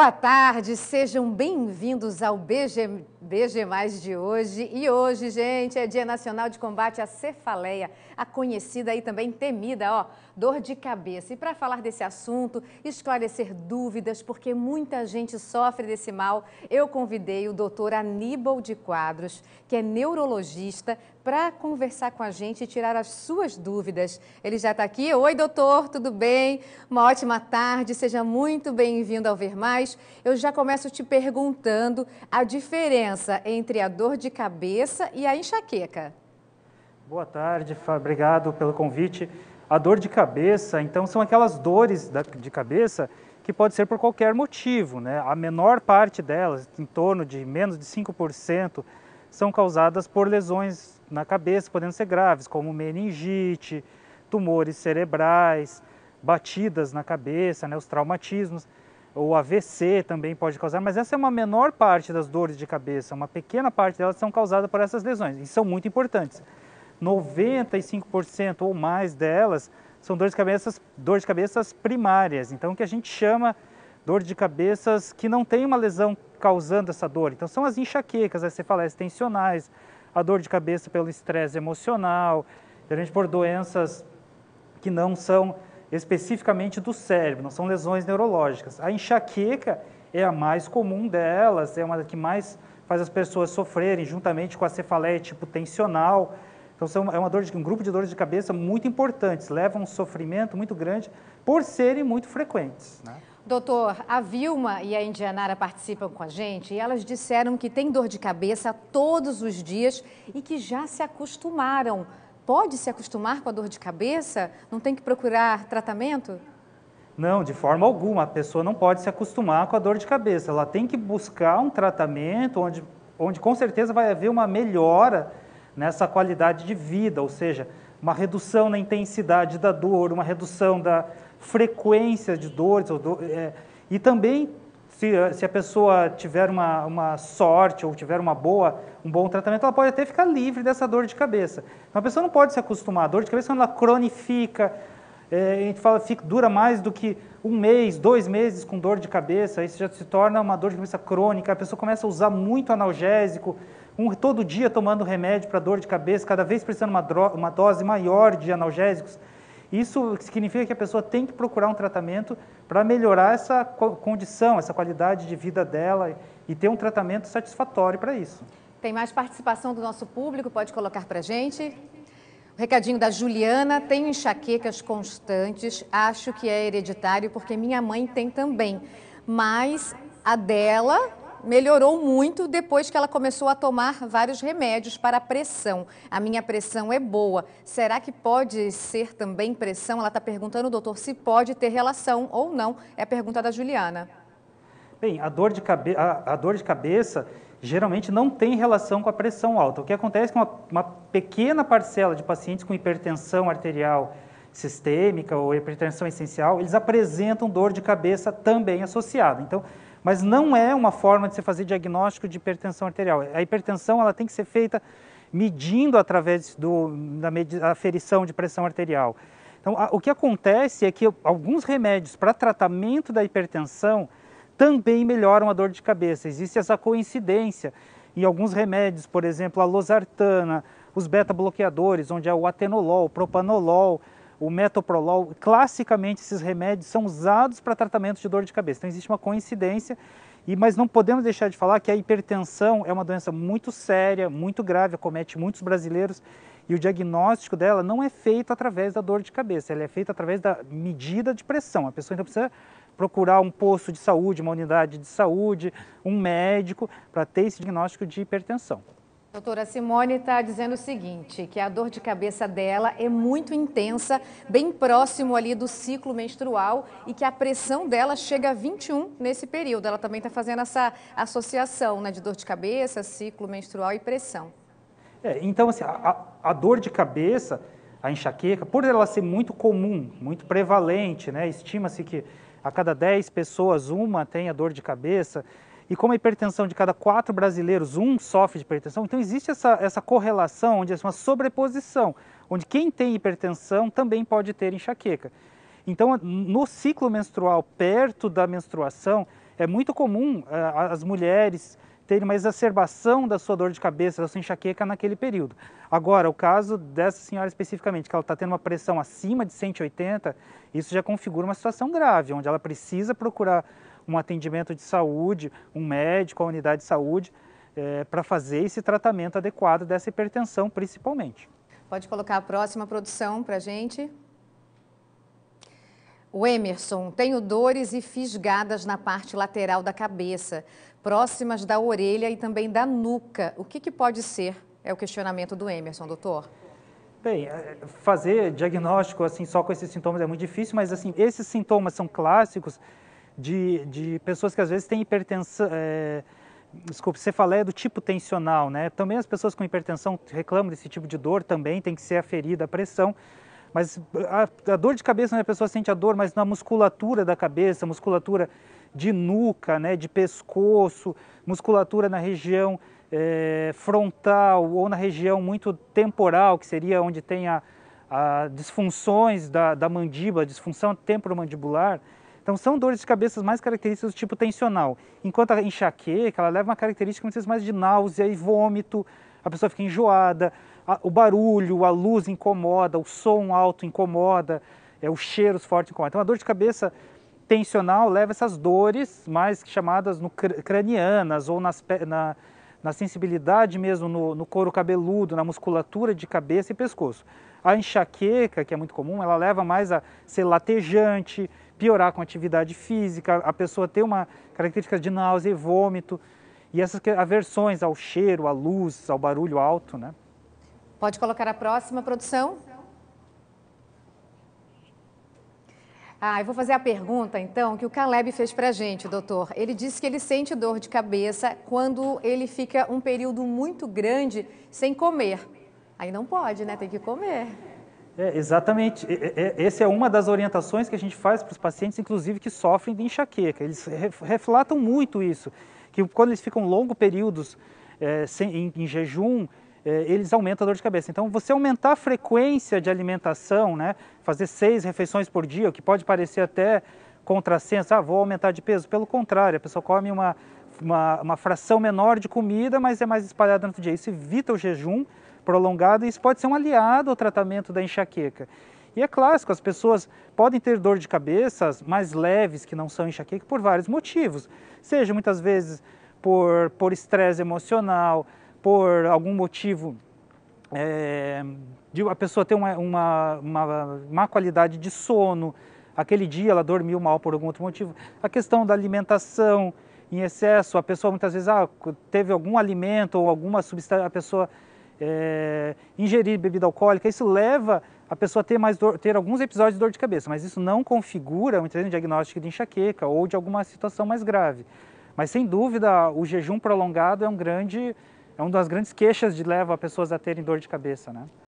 Boa tarde, sejam bem-vindos ao BG, BG Mais de hoje. E hoje, gente, é Dia Nacional de Combate à Cefaleia, a conhecida e também temida, ó, dor de cabeça. E para falar desse assunto, esclarecer dúvidas, porque muita gente sofre desse mal, eu convidei o doutor Aníbal de Quadros, que é neurologista, para conversar com a gente e tirar as suas dúvidas. Ele já está aqui. Oi, doutor, tudo bem? Uma ótima tarde, seja muito bem-vindo ao Ver Mais mas eu já começo te perguntando a diferença entre a dor de cabeça e a enxaqueca. Boa tarde, obrigado pelo convite. A dor de cabeça, então, são aquelas dores de cabeça que pode ser por qualquer motivo, né? A menor parte delas, em torno de menos de 5%, são causadas por lesões na cabeça, podendo ser graves, como meningite, tumores cerebrais, batidas na cabeça, né, os traumatismos ou AVC também pode causar, mas essa é uma menor parte das dores de cabeça, uma pequena parte delas são causadas por essas lesões e são muito importantes. 95% ou mais delas são dores de cabeça, dores de cabeças primárias, então que a gente chama dor de cabeças que não tem uma lesão causando essa dor. Então são as enxaquecas, as cefaleias tensionais, a dor de cabeça pelo estresse emocional, geralmente por doenças que não são especificamente do cérebro, não são lesões neurológicas. A enxaqueca é a mais comum delas, é uma que mais faz as pessoas sofrerem, juntamente com a cefaleia tipo tensional. Então são, é uma dor de, um grupo de dores de cabeça muito importantes, levam um sofrimento muito grande por serem muito frequentes. Né? Doutor, a Vilma e a Indianara participam com a gente e elas disseram que têm dor de cabeça todos os dias e que já se acostumaram pode se acostumar com a dor de cabeça? Não tem que procurar tratamento? Não, de forma alguma. A pessoa não pode se acostumar com a dor de cabeça. Ela tem que buscar um tratamento onde, onde com certeza vai haver uma melhora nessa qualidade de vida, ou seja, uma redução na intensidade da dor, uma redução da frequência de dores. Ou do, é, e também se, eh, se a pessoa tiver uma, uma sorte ou tiver uma boa, um bom tratamento, ela pode até ficar livre dessa dor de cabeça. Então a pessoa não pode se acostumar. A dor de cabeça, quando ela cronifica, é, a gente fala fica, dura mais do que um mês, dois meses com dor de cabeça, isso já se torna uma dor de cabeça crônica, a pessoa começa a usar muito analgésico, um, todo dia tomando remédio para dor de cabeça, cada vez precisando uma, uma dose maior de analgésicos. Isso significa que a pessoa tem que procurar um tratamento para melhorar essa condição, essa qualidade de vida dela e ter um tratamento satisfatório para isso. Tem mais participação do nosso público, pode colocar para gente. O recadinho da Juliana, tenho enxaquecas constantes, acho que é hereditário porque minha mãe tem também, mas a dela melhorou muito depois que ela começou a tomar vários remédios para a pressão. A minha pressão é boa. Será que pode ser também pressão? Ela está perguntando, doutor, se pode ter relação ou não. É a pergunta da Juliana. Bem, a dor de, cabe... a, a dor de cabeça geralmente não tem relação com a pressão alta. O que acontece é que uma, uma pequena parcela de pacientes com hipertensão arterial sistêmica ou hipertensão essencial, eles apresentam dor de cabeça também associada. Então, mas não é uma forma de se fazer diagnóstico de hipertensão arterial. A hipertensão ela tem que ser feita medindo através do, da aferição de pressão arterial. Então, a, o que acontece é que alguns remédios para tratamento da hipertensão também melhoram a dor de cabeça. Existe essa coincidência em alguns remédios, por exemplo, a losartana, os beta-bloqueadores, onde é o atenolol, o propanolol, o metoprolol, classicamente esses remédios são usados para tratamento de dor de cabeça. Então existe uma coincidência, e, mas não podemos deixar de falar que a hipertensão é uma doença muito séria, muito grave, acomete muitos brasileiros e o diagnóstico dela não é feito através da dor de cabeça, ela é feita através da medida de pressão. A pessoa então precisa procurar um posto de saúde, uma unidade de saúde, um médico para ter esse diagnóstico de hipertensão. Doutora Simone está dizendo o seguinte, que a dor de cabeça dela é muito intensa, bem próximo ali do ciclo menstrual e que a pressão dela chega a 21 nesse período. Ela também está fazendo essa associação né, de dor de cabeça, ciclo menstrual e pressão. É, então, assim, a, a, dor de cabeça, a enxaqueca, por ela ser muito comum, muito prevalente, né, estima-se que a cada 10 pessoas uma tenha dor de cabeça, e como a hipertensão de cada quatro brasileiros, um sofre de hipertensão, então existe essa, essa correlação, onde é uma sobreposição, onde quem tem hipertensão também pode ter enxaqueca. Então, no ciclo menstrual, perto da menstruação, é muito comum eh, as mulheres terem uma exacerbação da sua dor de cabeça, da sua enxaqueca naquele período. Agora, o caso dessa senhora especificamente, que ela está tendo uma pressão acima de 180, isso já configura uma situação grave, onde ela precisa procurar um atendimento de saúde, um médico, a unidade de saúde, é, para fazer esse tratamento adequado dessa hipertensão, principalmente. Pode colocar a próxima produção para a gente. O Emerson, tenho dores e fisgadas na parte lateral da cabeça, próximas da orelha e também da nuca. O que, que pode ser? É o questionamento do Emerson, doutor. Bem, é, fazer diagnóstico assim só com esses sintomas é muito difícil, mas assim, esses sintomas são clássicos de, de pessoas que às vezes têm hipertensão, é, desculpe, é do tipo tensional, né? Também as pessoas com hipertensão reclamam desse tipo de dor também, tem que ser aferida a pressão. Mas a, a dor de cabeça, né, a pessoa sente a dor, mas na musculatura da cabeça, musculatura de nuca, né, de pescoço, musculatura na região é, frontal ou na região muito temporal, que seria onde tem a, a disfunções da, da mandíbula, disfunção temporomandibular, mandibular então são dores de cabeça mais características do tipo tensional, enquanto a enxaqueca ela leva uma característica muitas vezes mais de náusea e vômito, a pessoa fica enjoada, a, o barulho, a luz incomoda, o som alto incomoda, é, os cheiros fortes incomodam. Então a dor de cabeça tensional leva essas dores mais chamadas no, cranianas ou nas, na, na sensibilidade mesmo no, no, couro cabeludo, na musculatura de cabeça e pescoço. A enxaqueca, que é muito comum, ela leva mais a ser latejante, piorar com atividade física, a pessoa ter uma característica de náusea e vômito, e essas aversões ao cheiro, à luz, ao barulho alto, né? Pode colocar a próxima, produção? Ah, eu vou fazer a pergunta, então, que o Caleb fez para a gente, doutor. Ele disse que ele sente dor de cabeça quando ele fica um período muito grande sem comer. Aí não pode, né? Tem que comer. É, exatamente. É, é, essa é uma das orientações que a gente faz para os pacientes, inclusive, que sofrem de enxaqueca. Eles reflatam muito isso, que quando eles ficam longos períodos é, sem, em, em jejum, é, eles aumentam a dor de cabeça. Então, você aumentar a frequência de alimentação, né, fazer seis refeições por dia, o que pode parecer até contrassenso, ah, vou aumentar de peso. Pelo contrário, a pessoa come uma, uma, uma fração menor de comida, mas é mais espalhada durante o dia. Isso evita o jejum, prolongada e isso pode ser um aliado ao tratamento da enxaqueca. E é clássico, as pessoas podem ter dor de cabeça mais leves que não são enxaqueca por vários motivos, seja muitas vezes por, por estresse emocional, por algum motivo é, de a pessoa ter uma, uma, uma má qualidade de sono, aquele dia ela dormiu mal por algum outro motivo, a questão da alimentação em excesso, a pessoa muitas vezes ah, teve algum alimento ou alguma substância, a pessoa é, ingerir bebida alcoólica, isso leva a pessoa a ter, mais dor, ter alguns episódios de dor de cabeça, mas isso não configura um diagnóstico de enxaqueca ou de alguma situação mais grave. Mas sem dúvida, o jejum prolongado é, um grande, é uma das grandes queixas de leva a pessoas a terem dor de cabeça. Né?